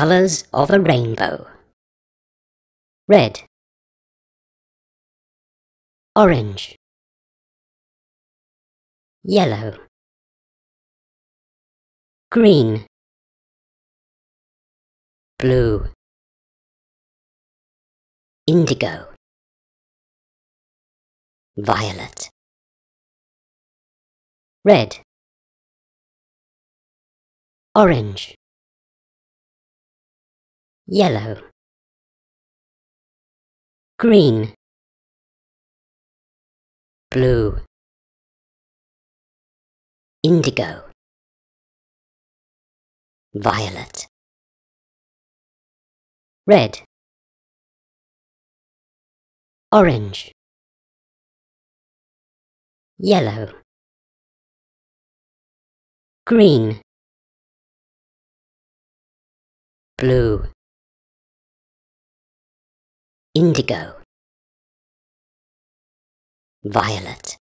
colours of a rainbow. Red, orange, yellow, green, blue, indigo, violet, red, orange, yellow green blue indigo violet red orange yellow green blue indigo, violet,